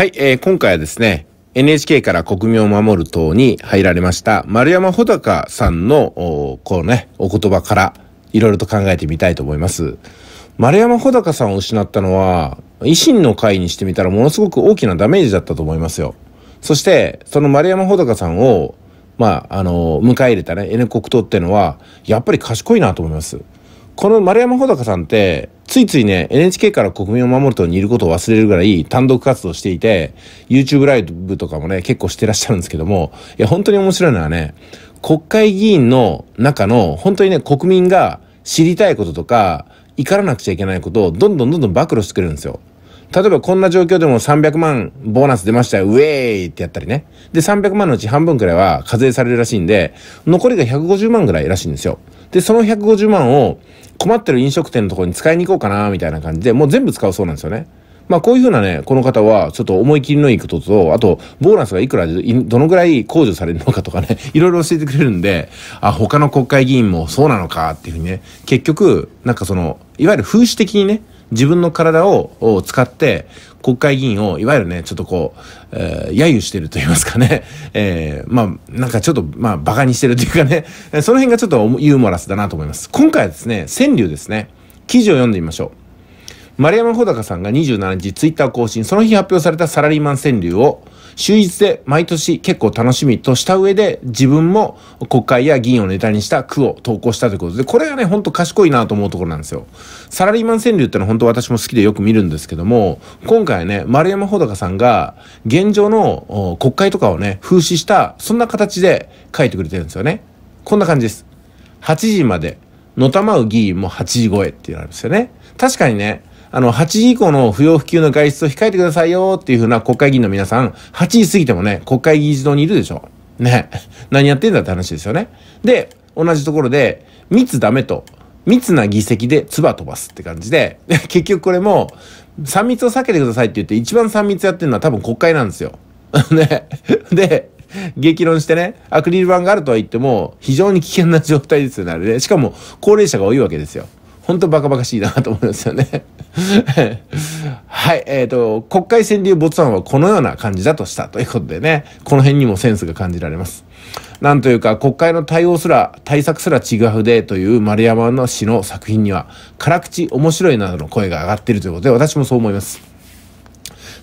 はい、えー、今回はですね、NHK から国民を守る党に入られました丸山穂高さんの、こうね、お言葉からいろいろと考えてみたいと思います。丸山穂高さんを失ったのは、維新の会にしてみたらものすごく大きなダメージだったと思いますよ。そして、その丸山穂高さんを、まあ、あの、迎え入れたね、N 国党っていうのは、やっぱり賢いなと思います。この丸山穂高さんって、ついついね、NHK から国民を守るとにいることを忘れるぐらい単独活動していて、YouTube ライブとかもね、結構してらっしゃるんですけども、いや、本当に面白いのはね、国会議員の中の、本当にね、国民が知りたいこととか、怒らなくちゃいけないことをどんどんどんどん暴露してくれるんですよ。例えばこんな状況でも300万ボーナス出ましたよ、ウェーイってやったりね。で、300万のうち半分くらいは課税されるらしいんで、残りが150万くらいらしいんですよ。で、その150万を困ってる飲食店のところに使いに行こうかな、みたいな感じで、もう全部使うそうなんですよね。まあこういうふうなね、この方はちょっと思い切りのいいことと、あと、ボーナスがいくらで、どのぐらい控除されるのかとかね、いろいろ教えてくれるんで、あ、他の国会議員もそうなのかっていうふうにね、結局、なんかその、いわゆる風刺的にね、自分の体を使って国会議員をいわゆるねちょっとこう、えー、揶揄してると言いますかね、えー、まあなんかちょっとまあ馬鹿にしてるというかね その辺がちょっとユーモラスだなと思います今回はですね川柳ですね記事を読んでみましょう丸山穂高さんが27日ツイッター更新その日発表されたサラリーマン川柳を週一で毎年結構楽しみとした上で、自分も国会や議員をネタにした句を投稿したということで、これがね、ほんと賢いなと思うところなんですよ。サラリーマン川柳ってのは本当私も好きでよく見るんですけども、今回ね、丸山穂高さんが、現状の国会とかをね、風刺した、そんな形で書いてくれてるんですよね。こんな感じです。8時まで、のたまう議員も8時超えって言われるんですよね。確かにね、あの、8時以降の不要不急の外出を控えてくださいよっていうふうな国会議員の皆さん、8時過ぎてもね、国会議事堂にいるでしょ。ね。何やってんだって話ですよね。で、同じところで、密ダメと、密な議席で唾飛ばすって感じで、結局これも、3密を避けてくださいって言って、一番3密やってるのは多分国会なんですよ。ね。で、激論してね、アクリル板があるとは言っても、非常に危険な状態ですよね、あれね。しかも、高齢者が多いわけですよ。本当バカバカしいなと思いますよねはい。えっ、ー、と、国会川柳没案はこのような感じだとしたということでね、この辺にもセンスが感じられます。なんというか、国会の対応すら、対策すらちぐはぐでという丸山の詩の作品には、辛口面白いなどの声が上がっているということで、私もそう思います。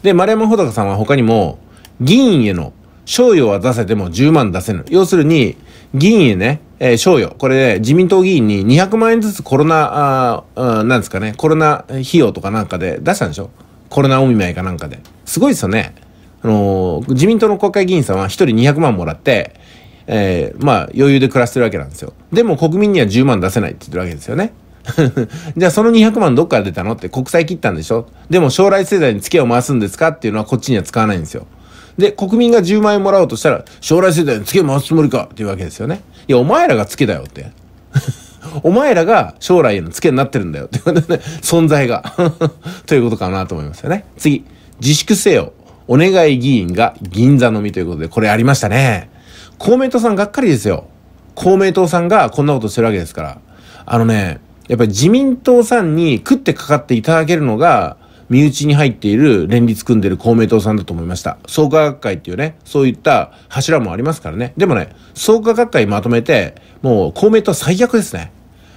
で、丸山穂高さんは他にも、議員への賞与は出せても10万出せぬ。要するに、議員へね、えー、賞与、これ、ね、自民党議員に200万円ずつコロナ、あなんですかね、コロナ費用とかなんかで出したんでしょコロナお見舞いかなんかで。すごいですよね。あのー、自民党の国会議員さんは1人200万もらって、えー、まあ、余裕で暮らしてるわけなんですよ。でも国民には10万出せないって言ってるわけですよね。じゃあその200万どっから出たのって国債切ったんでしょでも将来世代に付けを回すんですかっていうのはこっちには使わないんですよ。で、国民が10万円もらおうとしたら、将来世代につけ回すつもりかっていうわけですよね。いや、お前らがつけだよって。お前らが将来へのつけになってるんだよってことで、ね、存在が ということかなと思いますよね。次。自粛せよ。お願い議員が銀座のみということで、これありましたね。公明党さんがっかりですよ。公明党さんがこんなことしてるわけですから。あのね、やっぱり自民党さんに食ってかかっていただけるのが、身内に入っている連立組んでる公明党さんだと思いました。創価学会っていうね、そういった柱もありますからね。でもね、創価学会まとめて、もう公明党は最悪ですね。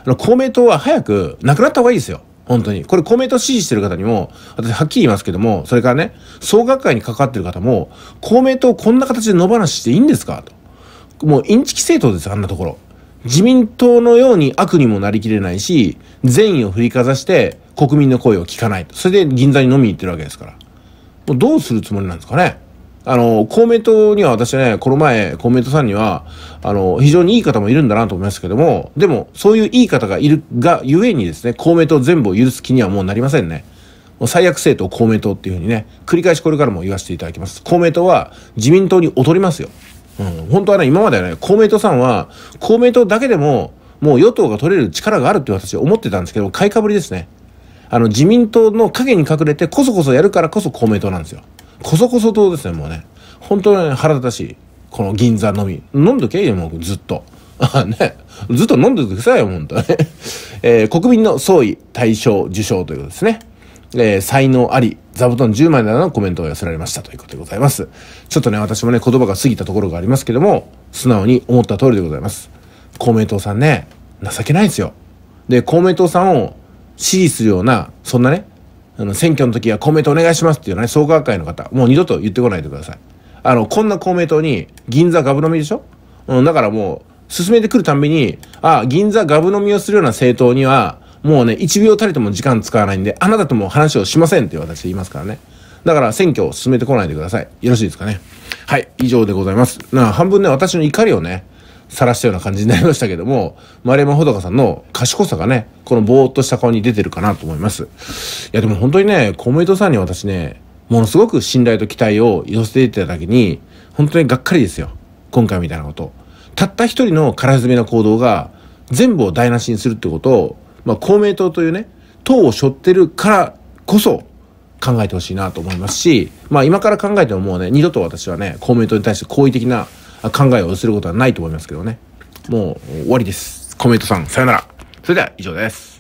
あの、公明党は早くなくなった方がいいですよ。本当に。これ公明党支持してる方にも、私はっきり言いますけども、それからね、総学会に関わってる方も、公明党こんな形で野放ししていいんですかと。もうインチキ政党です、あんなところ。自民党のように悪にもなりきれないし、善意を振りかざして、国民の声を聞かないと。それで銀座に飲みに行ってるわけですから。もうどうするつもりなんですかね。あの、公明党には私ね、この前、公明党さんには、あの、非常にいい方もいるんだなと思いますけども、でも、そういういい方がいるが、ゆえにですね、公明党全部を許す気にはもうなりませんね。もう最悪政党公明党っていうふうにね、繰り返しこれからも言わせていただきます。公明党は自民党に劣りますよ。うん、本当はね、今まではね、公明党さんは、公明党だけでも、もう与党が取れる力があるって私は思ってたんですけど、買いかぶりですね。あの、自民党の影に隠れて、こそこそやるからこそ公明党なんですよ。こそこそ党ですね、もうね。本当に、ね、腹立たしい。この銀座のみ。飲んどけよ、もうずっと。ね。ずっと飲んでてくさいよ、本当ね。えー、国民の総意、大賞、受賞ということですね。えー、才能あり、座布団10枚などのコメントを寄せられましたということでございます。ちょっとね、私もね、言葉が過ぎたところがありますけども、素直に思った通りでございます。公明党さんね、情けないですよ。で、公明党さんを支持するような、そんなね、あの、選挙の時は公明党お願いしますっていうね、創価学会の方、もう二度と言ってこないでください。あの、こんな公明党に、銀座ガブ飲みでしょうん、だからもう、進めてくるたんびに、あ、銀座ガブ飲みをするような政党には、もうね、1秒たりとも時間使わないんで、あなたとも話をしませんって私言いますからね。だから選挙を進めてこないでください。よろしいですかね。はい、以上でございます。な半分ね、私の怒りをね、晒したような感じになりましたけども、丸山穂高さんの賢さがね、このぼーっとした顔に出てるかなと思います。いや、でも本当にね、公明党さんに私ね、ものすごく信頼と期待を寄せていただけに、本当にがっかりですよ。今回みたいなこと。たった一人の空詰めな行動が、全部を台無しにするってことを、まあ、公明党というね、党を背負ってるからこそ、考えてほしいなと思いますし、まあ今から考えてももうね、二度と私はね、公明党に対して好意的な考えをすることはないと思いますけどね。もう終わりです。コメントさん、さよなら。それでは以上です。